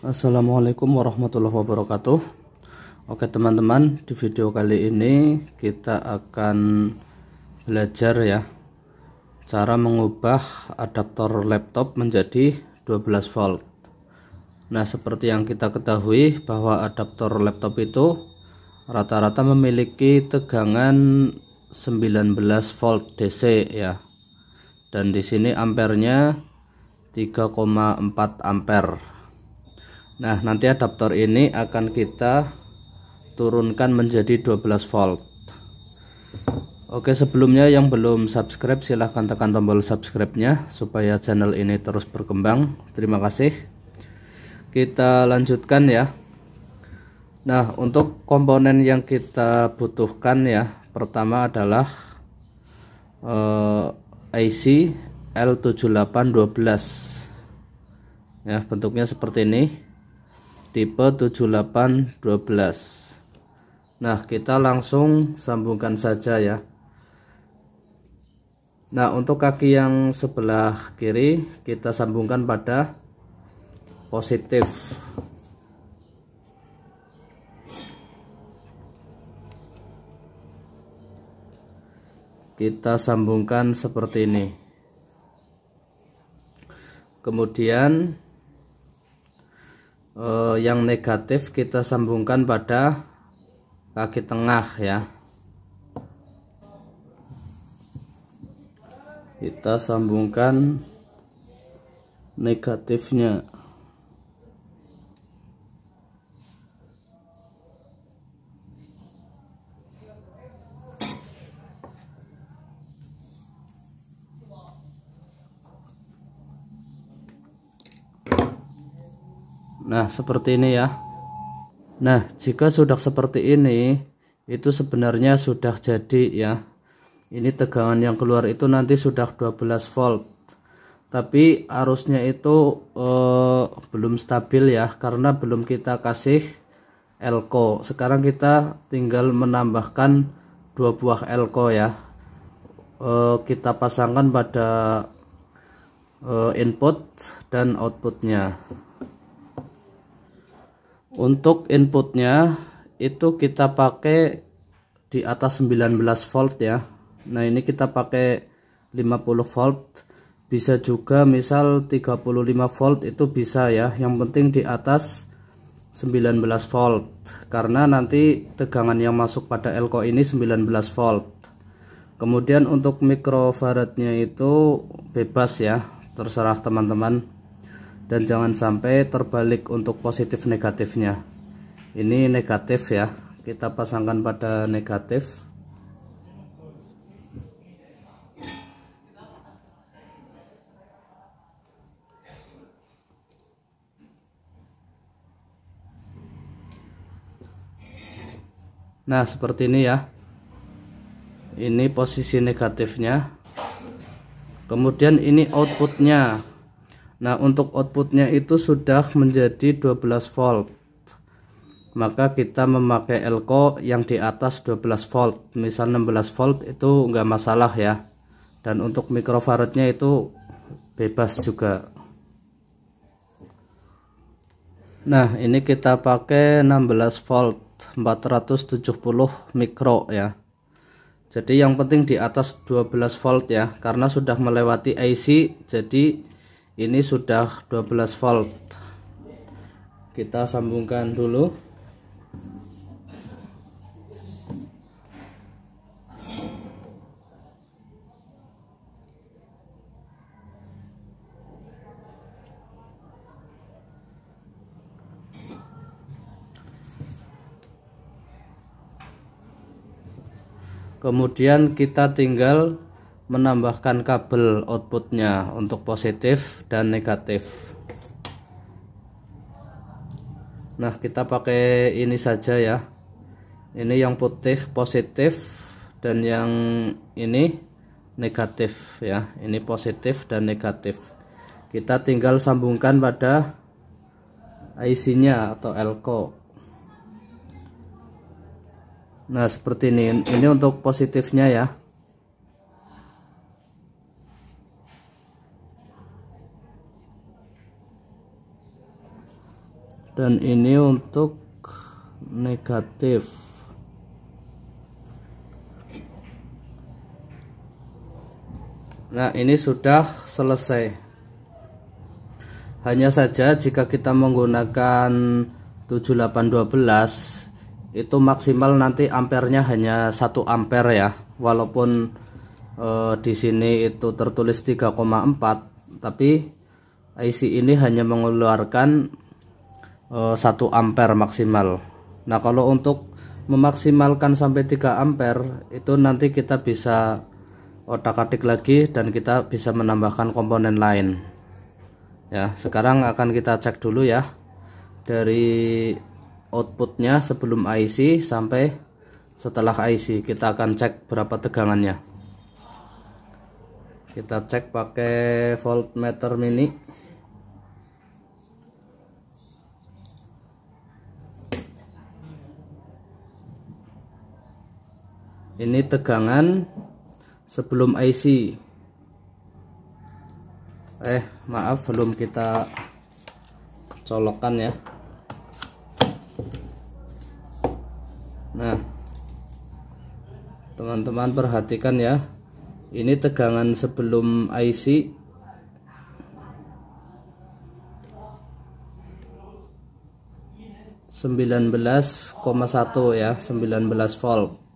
Assalamualaikum warahmatullahi wabarakatuh Oke teman-teman di video kali ini kita akan belajar ya cara mengubah adaptor laptop menjadi 12 volt Nah seperti yang kita ketahui bahwa adaptor laptop itu rata-rata memiliki tegangan 19 volt DC ya dan di sini ampernya 3,4 ampere Nah nanti adaptor ini akan kita turunkan menjadi 12 volt Oke sebelumnya yang belum subscribe silahkan tekan tombol subscribe nya supaya channel ini terus berkembang terima kasih kita lanjutkan ya Nah untuk komponen yang kita butuhkan ya pertama adalah eh, IC L7812 ya bentuknya seperti ini tipe 7812 nah kita langsung sambungkan saja ya nah untuk kaki yang sebelah kiri kita sambungkan pada positif kita sambungkan seperti ini kemudian eh, yang negatif kita sambungkan pada kaki tengah ya kita sambungkan negatifnya nah seperti ini ya nah jika sudah seperti ini itu sebenarnya sudah jadi ya ini tegangan yang keluar itu nanti sudah 12 volt tapi arusnya itu eh, belum stabil ya karena belum kita kasih elko sekarang kita tinggal menambahkan dua buah elko ya eh, kita pasangkan pada eh, input dan outputnya untuk inputnya itu kita pakai di atas 19 volt ya nah ini kita pakai 50 volt bisa juga misal 35 volt itu bisa ya yang penting di atas 19 volt karena nanti tegangan yang masuk pada elko ini 19 volt kemudian untuk mikrofaradnya itu bebas ya terserah teman-teman dan jangan sampai terbalik untuk positif negatifnya ini negatif ya kita pasangkan pada negatif Nah seperti ini ya Ini posisi negatifnya Kemudian ini outputnya Nah untuk outputnya itu sudah menjadi 12 volt maka kita memakai elko yang di atas 12 volt misal 16 volt itu nggak masalah ya dan untuk mikrofaradnya itu bebas juga nah ini kita pakai 16 volt 470 mikro ya jadi yang penting di atas 12 volt ya karena sudah melewati IC jadi ini sudah 12 volt kita sambungkan dulu kemudian kita tinggal menambahkan kabel outputnya untuk positif dan negatif nah kita pakai ini saja ya ini yang putih positif dan yang ini negatif ya ini positif dan negatif kita tinggal sambungkan pada IC nya atau elko nah seperti ini ini untuk positifnya ya dan ini untuk negatif nah ini sudah selesai hanya saja jika kita menggunakan 7812 itu maksimal nanti ampernya hanya 1 ampere ya walaupun eh, di sini itu tertulis 3,4 tapi IC ini hanya mengeluarkan 1 eh, ampere maksimal nah kalau untuk memaksimalkan sampai 3 ampere itu nanti kita bisa otak-atik lagi dan kita bisa menambahkan komponen lain ya sekarang akan kita cek dulu ya dari outputnya sebelum IC sampai setelah IC kita akan cek berapa tegangannya kita cek pakai voltmeter mini ini tegangan sebelum IC eh maaf belum kita colokan ya nah teman-teman perhatikan ya ini tegangan sebelum IC sembilan belas koma satu ya sembilan belas volt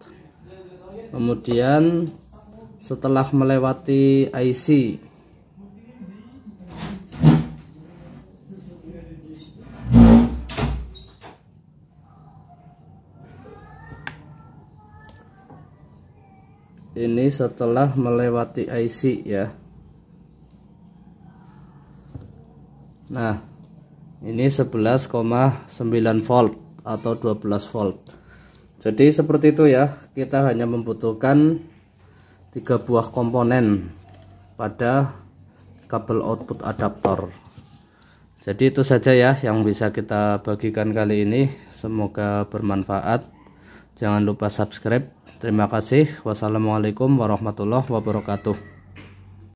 kemudian setelah melewati IC ini setelah melewati IC ya nah ini 11,9 volt atau 12 volt jadi seperti itu ya kita hanya membutuhkan tiga buah komponen pada kabel output adaptor jadi itu saja ya yang bisa kita bagikan kali ini semoga bermanfaat jangan lupa subscribe terima kasih wassalamualaikum warahmatullahi wabarakatuh